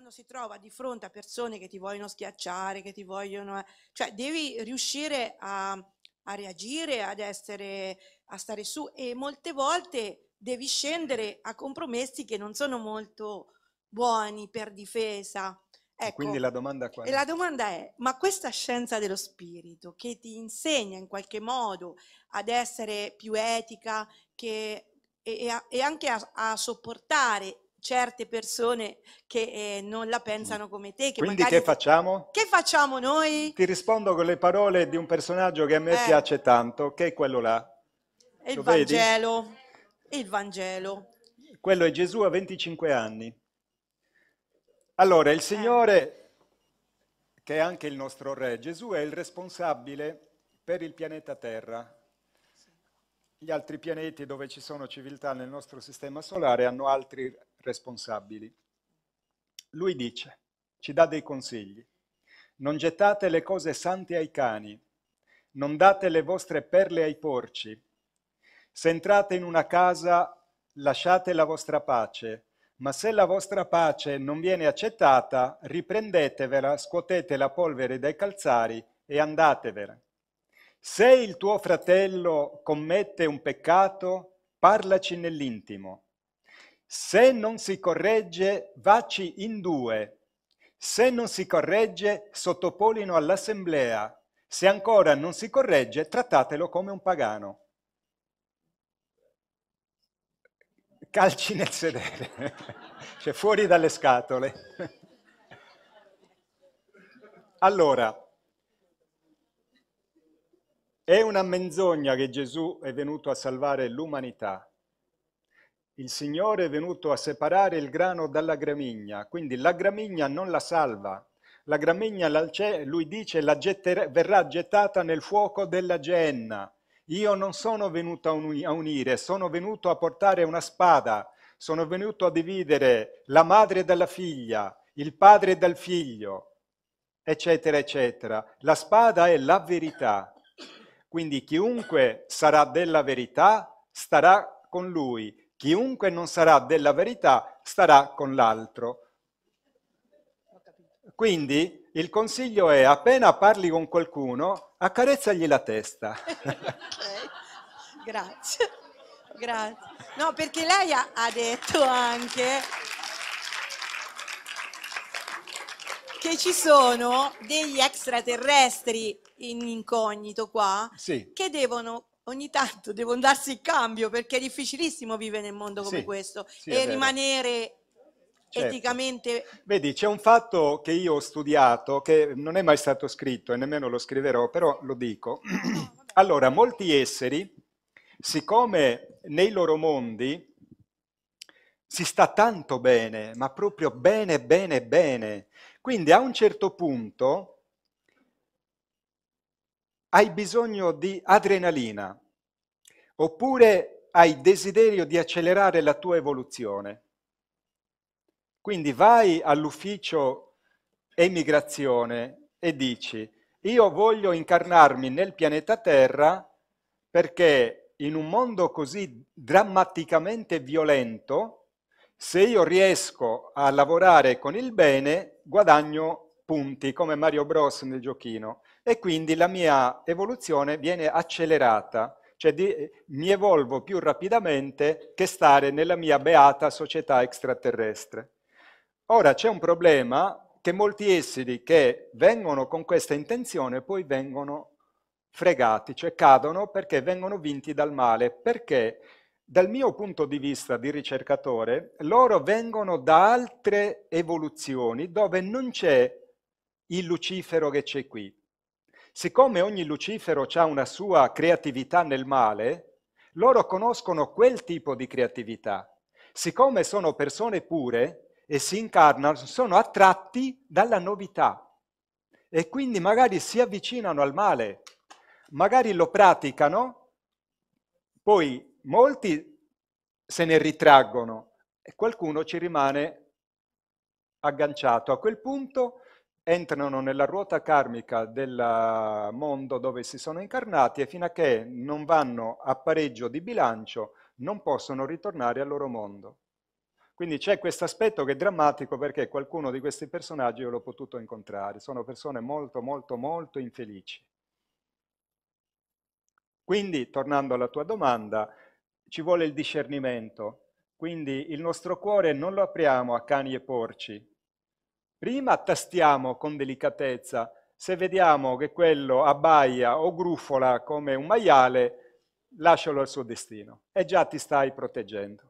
quando si trova di fronte a persone che ti vogliono schiacciare, che ti vogliono... Eh, cioè devi riuscire a, a reagire, ad essere, a stare su e molte volte devi scendere a compromessi che non sono molto buoni per difesa. Ecco, Quindi la domanda, qual è? la domanda è, ma questa scienza dello spirito che ti insegna in qualche modo ad essere più etica che, e, e, a, e, anche a, a sopportare certe persone che eh, non la mm. pensano come te. Che Quindi magari... che facciamo? Che facciamo noi? Ti rispondo con le parole di un personaggio che a me eh. piace tanto, che è quello là. Il Lo Vangelo. Vedi? Il Vangelo. Quello è Gesù a 25 anni. Allora, il eh. Signore, eh. che è anche il nostro Re, Gesù è il responsabile per il pianeta Terra, gli altri pianeti dove ci sono civiltà nel nostro sistema solare hanno altri responsabili. Lui dice, ci dà dei consigli, non gettate le cose sante ai cani, non date le vostre perle ai porci, se entrate in una casa lasciate la vostra pace, ma se la vostra pace non viene accettata, riprendetevela, scuotete la polvere dai calzari e andatevela. Se il tuo fratello commette un peccato, parlaci nell'intimo se non si corregge, vaci in due. Se non si corregge, sottopolino all'assemblea. Se ancora non si corregge, trattatelo come un pagano. Calci nel sedere, cioè fuori dalle scatole. allora, è una menzogna che Gesù è venuto a salvare l'umanità il Signore è venuto a separare il grano dalla gramigna, quindi la gramigna non la salva. La gramigna, lui dice, gettere, verrà gettata nel fuoco della genna. Io non sono venuto a unire, sono venuto a portare una spada, sono venuto a dividere la madre dalla figlia, il padre dal figlio, eccetera, eccetera. La spada è la verità. Quindi chiunque sarà della verità starà con lui Chiunque non sarà della verità starà con l'altro. Quindi il consiglio è appena parli con qualcuno, accarezzagli la testa. ok, grazie. grazie. No, perché lei ha, ha detto anche che ci sono degli extraterrestri in incognito qua sì. che devono ogni tanto devono darsi il cambio perché è difficilissimo vivere nel mondo come sì, questo sì, e rimanere certo. eticamente... Vedi, c'è un fatto che io ho studiato, che non è mai stato scritto e nemmeno lo scriverò, però lo dico. allora, molti esseri, siccome nei loro mondi si sta tanto bene, ma proprio bene, bene, bene, quindi a un certo punto hai bisogno di adrenalina oppure hai desiderio di accelerare la tua evoluzione. Quindi vai all'ufficio emigrazione e dici io voglio incarnarmi nel pianeta Terra perché in un mondo così drammaticamente violento, se io riesco a lavorare con il bene, guadagno punti come Mario Bros nel giochino e quindi la mia evoluzione viene accelerata, cioè di, mi evolvo più rapidamente che stare nella mia beata società extraterrestre. Ora c'è un problema che molti esseri che vengono con questa intenzione poi vengono fregati, cioè cadono perché vengono vinti dal male, perché dal mio punto di vista di ricercatore loro vengono da altre evoluzioni dove non c'è il lucifero che c'è qui. Siccome ogni lucifero ha una sua creatività nel male, loro conoscono quel tipo di creatività. Siccome sono persone pure e si incarnano, sono attratti dalla novità e quindi magari si avvicinano al male, magari lo praticano, poi molti se ne ritraggono e qualcuno ci rimane agganciato. A quel punto entrano nella ruota karmica del eh, mondo dove si sono incarnati e fino a che non vanno a pareggio di bilancio non possono ritornare al loro mondo. Quindi c'è questo aspetto che è drammatico perché qualcuno di questi personaggi io l'ho potuto incontrare, sono persone molto molto molto infelici. Quindi, tornando alla tua domanda, ci vuole il discernimento, quindi il nostro cuore non lo apriamo a cani e porci, Prima tastiamo con delicatezza, se vediamo che quello abbaia o grufola come un maiale, lascialo al suo destino e già ti stai proteggendo.